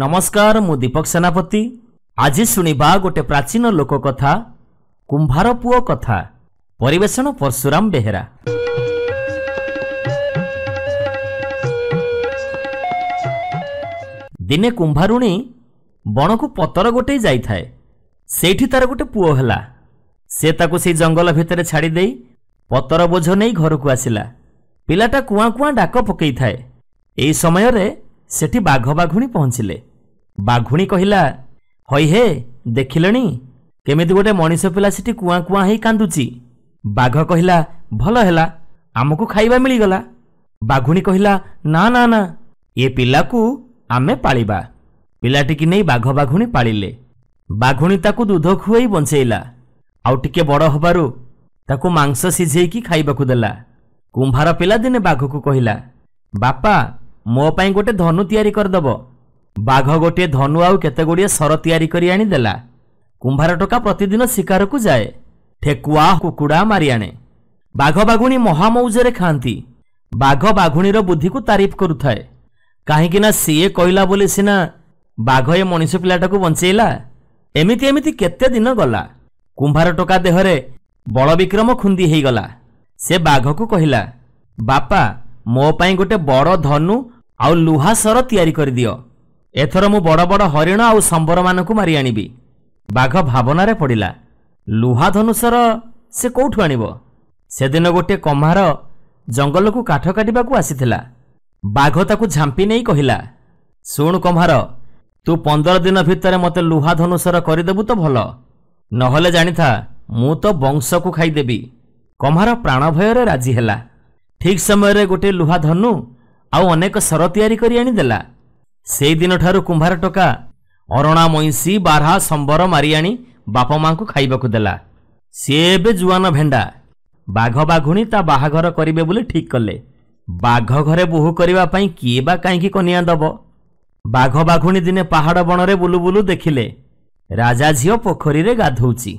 ନମସ୍କାର ମୁଁ ଦୀପକ ସେନାପତି ଆଜି ଶୁଣିବା ଗୋଟେ ପ୍ରାଚୀନ ଲୋକ କଥା କୁମ୍ଭାର ପୁଅ କଥା ପରିବେଷଣ ପରଶୁରାମ ବେହେରା ଦିନେ କୁମ୍ଭାରୁଣୀ ବଣକୁ ପତର ଗୋଟେଇ ଯାଇଥାଏ ସେଇଠି ତାର ଗୋଟେ ପୁଅ ହେଲା ସେ ତାକୁ ସେଇ ଜଙ୍ଗଲ ଭିତରେ ଛାଡ଼ିଦେଇ ପତର ବୋଝ ନେଇ ଘରକୁ ଆସିଲା ପିଲାଟା କୁଆଁ କୁଆଁ ଡାକ ପକେଇଥାଏ ଏହି ସମୟରେ ସେଠି ବାଘ ବାଘୁଣୀ ପହଞ୍ଚିଲେ ବାଘୁଣୀ କହିଲା ହଇ ହେ ଦେଖିଲେଣି କେମିତି ଗୋଟେ ମଣିଷ ପିଲା ସେଠି କୁଆଁ କୁଆଁ ହେଇ କାନ୍ଦୁଛି ବାଘ କହିଲା ଭଲ ହେଲା ଆମକୁ ଖାଇବା ମିଳିଗଲା ବାଘୁଣୀ କହିଲା ନା ନା ନା ଏ ପିଲାକୁ ଆମେ ପାଳିବା ପିଲାଟିକି ନେଇ ବାଘ ବାଘୁଣୀ ପାଳିଲେ ବାଘୁଣୀ ତାକୁ ଦୁଧ ଖୁଆଇ ବଞ୍ଚେଇଲା ଆଉ ଟିକେ ବଡ଼ ହେବାରୁ ତାକୁ ମାଂସ ସିଝେଇକି ଖାଇବାକୁ ଦେଲା କୁମ୍ଭାର ପିଲା ଦିନେ ବାଘକୁ କହିଲା ବାପା ମୋ ପାଇଁ ଗୋଟେ ଧନୁ ତିଆରି କରିଦେବ ବାଘ ଗୋଟିଏ ଧନୁ ଆଉ କେତେଗୁଡ଼ିଏ ସର ତିଆରି କରି ଆଣିଦେଲା କୁମ୍ଭାର ଟୋକା ପ୍ରତିଦିନ ଶିକାରକୁ ଯାଏ ଠେକୁଆ କୁକୁଡ଼ା ମାରି ଆଣେ ବାଘ ବାଘୁଣୀ ମହାମୌଜରେ ଖାଆନ୍ତି ବାଘ ବାଘୁଣୀର ବୁଦ୍ଧିକୁ ତାରିଫ କରୁଥାଏ କାହିଁକିନା ସିଏ କହିଲା ବୋଲି ସିନା ବାଘ ଏ ମଣିଷ ପିଲାଟାକୁ ବଞ୍ଚେଇଲା ଏମିତି ଏମିତି କେତେ ଦିନ ଗଲା କୁମ୍ଭାର ଟୋକା ଦେହରେ ବଳବିକ୍ରମ ଖୁନ୍ଦି ହେଇଗଲା ସେ ବାଘକୁ କହିଲା ବାପା ମୋ ପାଇଁ ଗୋଟେ ବଡ଼ ଧନୁ ଆଉ ଲୁହା ସର ତିଆରି କରିଦିଅ ଏଥର ମୁଁ ବଡ଼ ବଡ଼ ହରିଣ ଆଉ ସମ୍ବରମାନଙ୍କୁ ମାରି ଆଣିବି ବାଘ ଭାବନାରେ ପଡ଼ିଲା ଲୁହା ଧନୁସର ସେ କେଉଁଠୁ ଆଣିବ ସେଦିନ ଗୋଟିଏ କମ୍ଭାର ଜଙ୍ଗଲକୁ କାଠ କାଟିବାକୁ ଆସିଥିଲା ବାଘ ତାକୁ ଝାମ୍ପି ନେଇ କହିଲା ଶୁଣୁ କମ୍ଭାର ତୁ ପନ୍ଦର ଦିନ ଭିତରେ ମୋତେ ଲୁହା ଧନୁସର କରିଦେବୁ ତ ଭଲ ନହେଲେ ଜାଣିଥା ମୁଁ ତ ବଂଶକୁ ଖାଇଦେବି କମ୍ଭାର ପ୍ରାଣ ଭୟରେ ରାଜି ହେଲା ଠିକ୍ ସମୟରେ ଗୋଟିଏ ଲୁହା ଧନୁ ଆଉ ଅନେକ ସର ତିଆରି କରି ଆଣିଦେଲା ସେଇଦିନଠାରୁ କୁମ୍ଭାର ଟୋକା ଅରଣା ମଇଁଷି ବାରହା ସମ୍ବର ମାରିଆଣି ବାପା ମା'ଙ୍କୁ ଖାଇବାକୁ ଦେଲା ସିଏ ଏବେ ଜୁଆନ ଭେଣ୍ଡା ବାଘ ବାଘୁଣୀ ତା ବାହାଘର କରିବେ ବୋଲି ଠିକ୍ କଲେ ବାଘ ଘରେ ବୋହୁ କରିବା ପାଇଁ କିଏ ବା କାହିଁକି କନିଆ ଦେବ ବାଘ ବାଘୁଣୀ ଦିନେ ପାହାଡ଼ ବଣରେ ବୁଲୁ ବୁଲୁ ଦେଖିଲେ ରାଜା ଝିଅ ପୋଖରୀରେ ଗାଧୋଉଛି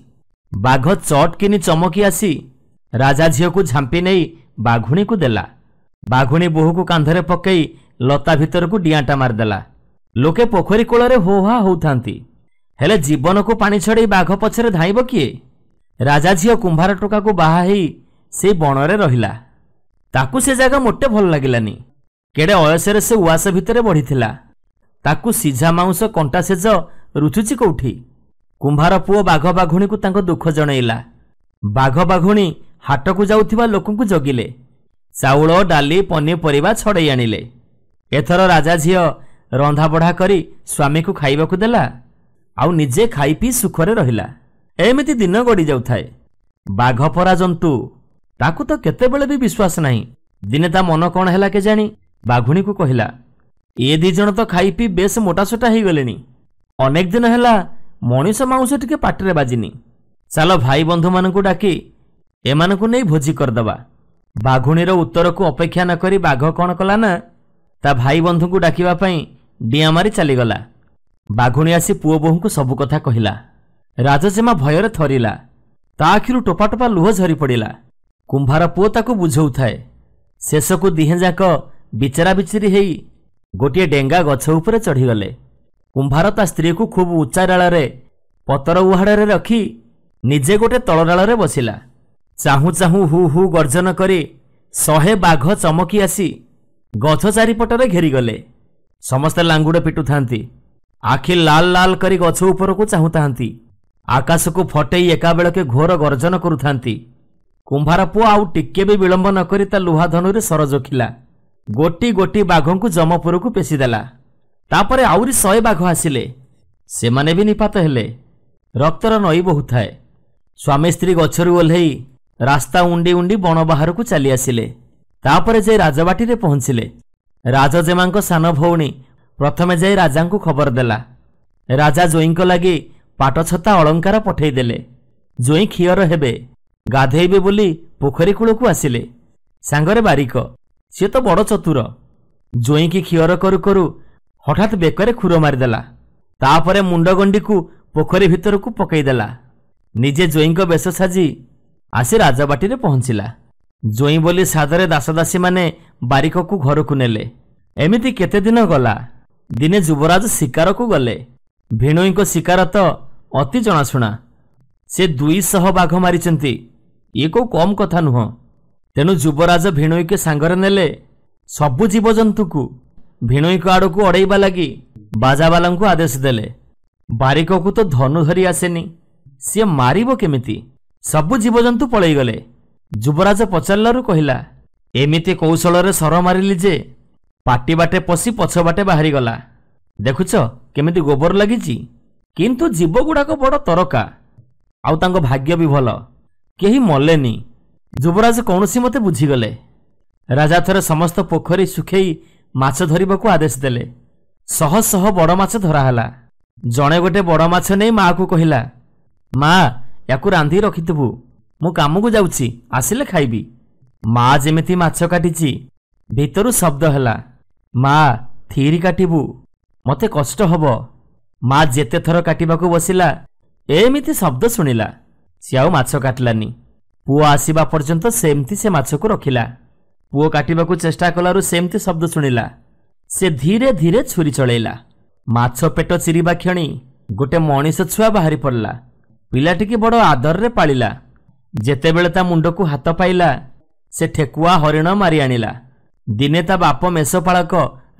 ବାଘ ଚଟକିନି ଚମକି ଆସି ରାଜା ଝିଅକୁ ଝାମ୍ପି ନେଇ ବାଘୁଣୀକୁ ଦେଲା ବାଘୁଣୀ ବୋହୁକୁ କାନ୍ଧରେ ପକାଇ ଲତା ଭିତରକୁ ଡିଆଁଟା ମାରିଦେଲା ଲୋକେ ପୋଖରୀ କୂଳରେ ହୋହା ହୋଇଥାନ୍ତି ହେଲେ ଜୀବନକୁ ପାଣି ଛଡ଼ାଇ ବାଘ ପଛରେ ଧାଇଁବ କିଏ ରାଜା ଝିଅ କୁମ୍ଭାର ଟୋକାକୁ ବାହା ହେଇ ସେଇ ବଣରେ ରହିଲା ତାକୁ ସେ ଜାଗା ମୋଟେ ଭଲ ଲାଗିଲାନି କେଡ଼େ ଅୟସରେ ସେ ଉଆସ ଭିତରେ ବଢ଼ିଥିଲା ତାକୁ ସିଝା ମାଉଁସ କଣ୍ଟା ସେଜ ରୁଥୁଛି କୋଉଠି କୁମ୍ଭାର ପୁଅ ବାଘ ବାଘୁଣୀକୁ ତାଙ୍କ ଦୁଃଖ ଜଣାଇଲା ବାଘ ବାଘୁଣୀ ହାଟକୁ ଯାଉଥିବା ଲୋକଙ୍କୁ ଜଗିଲେ ଚାଉଳ ଡାଲି ପନିପରିବା ଛଡ଼େଇ ଆଣିଲେ ଏଥର ରାଜା ଝିଅ ରନ୍ଧାବଢ଼ା କରି ସ୍ୱାମୀକୁ ଖାଇବାକୁ ଦେଲା ଆଉ ନିଜେ ଖାଇପିଇ ସୁଖରେ ରହିଲା ଏମିତି ଦିନ ଗଡ଼ିଯାଉଥାଏ ବାଘପରା ଜନ୍ତୁ ତାକୁ ତ କେତେବେଳେ ବି ବିଶ୍ୱାସ ନାହିଁ ଦିନେ ତା ମନ କ'ଣ ହେଲା କେଜାଣି ବାଘୁଣୀକୁ କହିଲା ଏ ଦୁଇ ଜଣ ତ ଖାଇପି ବେଶ ମୋଟାସୋଟା ହୋଇଗଲେଣି ଅନେକ ଦିନ ହେଲା ମଣିଷ ମାଉଁସ ଟିକେ ପାଟିରେ ବାଜିନି ଚାଲ ଭାଇ ବନ୍ଧୁମାନଙ୍କୁ ଡାକି ଏମାନଙ୍କୁ ନେଇ ଭୋଜି କରିଦେବା ବାଘୁଣୀର ଉତ୍ତରକୁ ଅପେକ୍ଷା ନ କରି ବାଘ କ'ଣ କଲା ନା ତା ଭାଇ ବନ୍ଧୁଙ୍କୁ ଡାକିବା ପାଇଁ ଡିଆଁ ମାରି ଚାଲିଗଲା ବାଘୁଣୀ ଆସି ପୁଅ ବୋହୂଙ୍କୁ ସବୁ କଥା କହିଲା ରାଜସେମା ଭୟରେ ଥରିଲା ତା ଆଖିରୁ ଟୋପାଟୋପା ଲୁହ ଝରି ପଡ଼ିଲା କୁମ୍ଭାର ପୁଅ ତାକୁ ବୁଝାଉଥାଏ ଶେଷକୁ ବିଚରା ବିଚରାବିଚିରି ହେଇ ଗୋଟିଏ ଡେଙ୍ଗା ଗଛ ଉପରେ ଚଢ଼ିଗଲେ କୁମ୍ଭାର ତା ସ୍ତ୍ରୀକୁ ଖୁବ୍ ଉଚ୍ଚା ଡାଳରେ ପତର ଉହାଡ଼ରେ ରଖି ନିଜେ ଗୋଟିଏ ତଳ ଡାଳରେ ବସିଲା ଚାହୁଁ ଚାହୁଁ ହୁ ହୁ ଗର୍ଜନ କରି ଶହେ ବାଘ ଚମକି ଆସି ଗଛ ଚାରିପଟରେ ଘେରିଗଲେ ସମସ୍ତେ ଲାଙ୍ଗୁଡ଼ ପିଟୁଥାନ୍ତି ଆଖି ଲାଲ ଲାଲ କରି ଗଛ ଉପରକୁ ଚାହୁଁଥାନ୍ତି ଆକାଶକୁ ଫଟେଇ ଏକାବେଳକେ ଘୋର ଗର୍ଜନ କରୁଥାନ୍ତି କୁମ୍ଭାର ପୁଅ ଆଉ ଟିକେ ବି ବିଳମ୍ବ ନ କରି ତା ଲୁହାଧନୁରେ ସର ଜୋଖିଲା ଗୋଟି ଗୋଟି ବାଘଙ୍କୁ ଜମପୁରକୁ ପେଶିଦେଲା ତାପରେ ଆହୁରି ଶହେ ବାଘ ଆସିଲେ ସେମାନେ ବି ନିପାତ ହେଲେ ରକ୍ତର ନଈ ବହୁଥାଏ ସ୍ୱାମୀ ସ୍ତ୍ରୀ ଗଛରୁ ଓହ୍ଲେଇ ରାସ୍ତା ଉଣ୍ଡି ଉଣ୍ଡି ବଣ ବାହାରକୁ ଚାଲିଆସିଲେ ତାପରେ ଯାଇ ରାଜବାଟିରେ ପହଞ୍ଚିଲେ ରାଜଜେମାଙ୍କ ସାନ ଭଉଣୀ ପ୍ରଥମେ ଯାଇ ରାଜାଙ୍କୁ ଖବର ଦେଲା ରାଜା ଜୋଇଙ୍କ ଲାଗି ପାଟଛତା ଅଳଙ୍କାର ପଠେଇଦେଲେ ଜୋଇଁ କ୍ଷୀର ହେବେ ଗାଧେଇବେ ବୋଲି ପୋଖରୀ କୂଳକୁ ଆସିଲେ ସାଙ୍ଗରେ ବାରିକ ସିଏ ତ ବଡ଼ ଚତୁର ଜୋଇଁକି କ୍ଷୀର କରୁ କରୁ ହଠାତ୍ ବେକରେ ଖୁର ମାରିଦେଲା ତାପରେ ମୁଣ୍ଡଗଣ୍ଡିକୁ ପୋଖରୀ ଭିତରକୁ ପକାଇଦେଲା ନିଜେ ଜୋଇଙ୍କ ବେଶ ସାଜି ଆସି ରାଜବାଟିରେ ପହଞ୍ଚିଲା ଜୋଇଁ ବୋଲି ସାଧାରେ ଦାସଦାସୀମାନେ ବାରିକକୁ ଘରକୁ ନେଲେ ଏମିତି କେତେ ଦିନ ଗଲା ଦିନେ ଯୁବରାଜ ଶିକାରକୁ ଗଲେ ଭିଣୋଇଙ୍କ ଶିକାର ତ ଅତି ଜଣାଶୁଣା ସେ ଦୁଇଶହ ବାଘ ମାରିଛନ୍ତି ଇଏ କେଉଁ କମ୍ କଥା ନୁହଁ ତେଣୁ ଯୁବରାଜ ଭିଣୋଇକୁ ସାଙ୍ଗରେ ନେଲେ ସବୁ ଜୀବଜନ୍ତୁକୁ ଭିଣୋଇଙ୍କ ଆଡ଼କୁ ଅଡ଼େଇବା ଲାଗି ବାଜାବାଲାଙ୍କୁ ଆଦେଶ ଦେଲେ ବାରିକକୁ ତ ଧନୁ ଧରି ଆସେନି ସିଏ ମାରିବ କେମିତି ସବୁ ଜୀବଜନ୍ତୁ ପଳେଇଗଲେ ଯୁବରାଜ ପଚାରିଲାରୁ କହିଲା ଏମିତି କୌଶଳରେ ସର ମାରିଲି ଯେ ପାଟି ବାଟେ ପଶି ପଛ ବାଟେ ବାହାରିଗଲା ଦେଖୁଛ କେମିତି ଗୋବର ଲାଗିଛି କିନ୍ତୁ ଜୀବଗୁଡ଼ାକ ବଡ଼ ତରକା ଆଉ ତାଙ୍କ ଭାଗ୍ୟ ବି ଭଲ କେହି ମଲେନି ଯୁବରାଜ କୌଣସି ମୋତେ ବୁଝିଗଲେ ରାଜା ଥରେ ସମସ୍ତ ପୋଖରୀ ଶୁଖେଇ ମାଛ ଧରିବାକୁ ଆଦେଶ ଦେଲେ ଶହ ଶହ ବଡ଼ ମାଛ ଧରାହେଲା ଜଣେ ଗୋଟେ ବଡ଼ ମାଛ ନେଇ ମାଆକୁ କହିଲା ମା' ୟାକୁ ରାନ୍ଧି ରଖିଥିବୁ ମୁଁ କାମକୁ ଯାଉଛି ଆସିଲେ ଖାଇବି ମା ଯେମିତି ମାଛ କାଟିଛି ଭିତରୁ ଶବ୍ଦ ହେଲା ମା ଥିରି କାଟିବୁ ମୋତେ କଷ୍ଟ ହେବ ମା ଯେତେ ଥର କାଟିବାକୁ ବସିଲା ଏମିତି ଶବ୍ଦ ଶୁଣିଲା ସେ ଆଉ ମାଛ କାଟିଲାନି ପୁଅ ଆସିବା ପର୍ଯ୍ୟନ୍ତ ସେମିତି ସେ ମାଛକୁ ରଖିଲା ପୁଅ କାଟିବାକୁ ଚେଷ୍ଟା କଲାରୁ ସେମିତି ଶବ୍ଦ ଶୁଣିଲା ସେ ଧୀରେ ଧୀରେ ଛୁରୀ ଚଳେଇଲା ମାଛ ପେଟ ଚିରିବା କ୍ଷଣି ଗୋଟେ ମଣିଷ ଛୁଆ ବାହାରି ପଡ଼ିଲା ପିଲାଟିକି ବଡ଼ ଆଦରରେ ପାଳିଲା ଯେତେବେଳେ ତା ମୁଣ୍ଡକୁ ହାତ ପାଇଲା ସେ ଠେକୁଆ ହରିଣ ମାରି ଆଣିଲା ଦିନେ ତା ବାପ ମେଷପାଳକ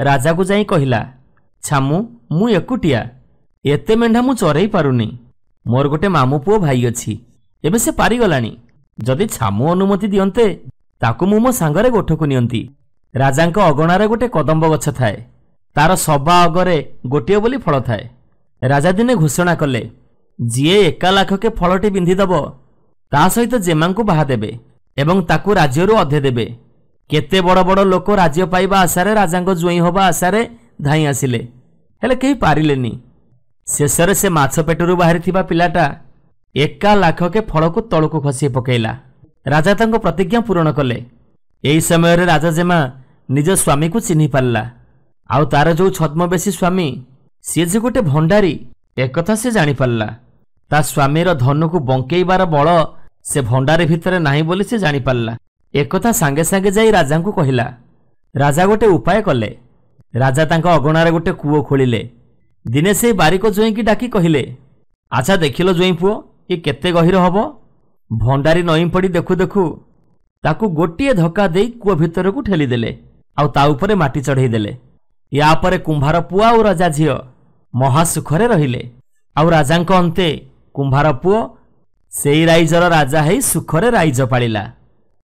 ରାଜାକୁ ଯାଇ କହିଲା ଛାମୁ ମୁଁ ଏକୁଟିଆ ଏତେ ମେଣ୍ଢା ମୁଁ ଚରେଇ ପାରୁନି ମୋର ଗୋଟେ ମାମୁଁ ପୁଅ ଭାଇ ଅଛି ଏବେ ସେ ପାରିଗଲାଣି ଯଦି ଛାମୁ ଅନୁମତି ଦିଅନ୍ତେ ତାକୁ ମୁଁ ମୋ ସାଙ୍ଗରେ ଗୋଠକୁ ନିଅନ୍ତି ରାଜାଙ୍କ ଅଗଣାରେ ଗୋଟେ କଦମ୍ବ ଗଛ ଥାଏ ତାର ସବା ଅଗରେ ଗୋଟିଏ ବୋଲି ଫଳ ଥାଏ ରାଜା ଦିନେ ଘୋଷଣା କଲେ ଯିଏ ଏକା ଲାଖକେ ଫଳଟି ପିନ୍ଧିଦେବ ତା ସହିତ ଜେମାଙ୍କୁ ବାହା ଦେବେ ଏବଂ ତାକୁ ରାଜ୍ୟରୁ ଅଧେ ଦେବେ କେତେ ବଡ଼ ବଡ଼ ଲୋକ ରାଜ୍ୟ ପାଇବା ଆଶାରେ ରାଜାଙ୍କ ଜ୍ୱାଇଁ ହେବା ଆଶାରେ ଧାଇଁ ଆସିଲେ ହେଲେ କେହି ପାରିଲେନି ଶେଷରେ ସେ ମାଛ ପେଟରୁ ବାହାରିଥିବା ପିଲାଟା ଏକା ଲାଖକେ ଫଳକୁ ତଳକୁ ଖସି ପକାଇଲା ରାଜା ତାଙ୍କ ପ୍ରତିଜ୍ଞା ପୂରଣ କଲେ ଏହି ସମୟରେ ରାଜା ଜେମା ନିଜ ସ୍ୱାମୀକୁ ଚିହ୍ନି ପାରିଲା ଆଉ ତାର ଯେଉଁ ଛଦ୍ମବେଶୀ ସ୍ୱାମୀ ସିଏ ଯେ ଗୋଟେ ଭଣ୍ଡାରୀ ଏକଥା ସେ ଜାଣିପାରିଲା ତା ସ୍ୱାମୀର ଧନକୁ ବଙ୍କେଇବାର ବଳ ସେ ଭଣ୍ଡାରୀ ଭିତରେ ନାହିଁ ବୋଲି ସେ ଜାଣିପାରିଲା ଏକଥା ସାଙ୍ଗେ ସାଙ୍ଗେ ଯାଇ ରାଜାଙ୍କୁ କହିଲା ରାଜା ଗୋଟେ ଉପାୟ କଲେ ରାଜା ତାଙ୍କ ଅଗଣାରେ ଗୋଟେ କୂଅ ଖୋଳିଲେ ଦିନେ ସେ ବାରିକ ଜ୍ୱାଇଁକି ଡାକି କହିଲେ ଆଚ୍ଛା ଦେଖିଲ ଜ୍ୱାଇଁ ପୁଅ ଏ କେତେ ଗହିର ହେବ ଭଣ୍ଡାରୀ ନଇଁ ପଡ଼ି ଦେଖୁ ଦେଖୁ ତାକୁ ଗୋଟିଏ ଧକ୍କା ଦେଇ କୂଅ ଭିତରକୁ ଠେଲିଦେଲେ ଆଉ ତା ଉପରେ ମାଟି ଚଢ଼େଇ ଦେଲେ ୟା ପରେ କୁମ୍ଭାର ପୁଅ ଆଉ ରାଜା ଝିଅ ମହାସୁଖରେ ରହିଲେ ଆଉ ରାଜାଙ୍କ ଅନ୍ତେ କୁମ୍ଭାର ପୁଅ ସେଇ ରାଇଜର ରାଜା ହେଇ ସୁଖରେ ରାଇଜ ପାଳିଲା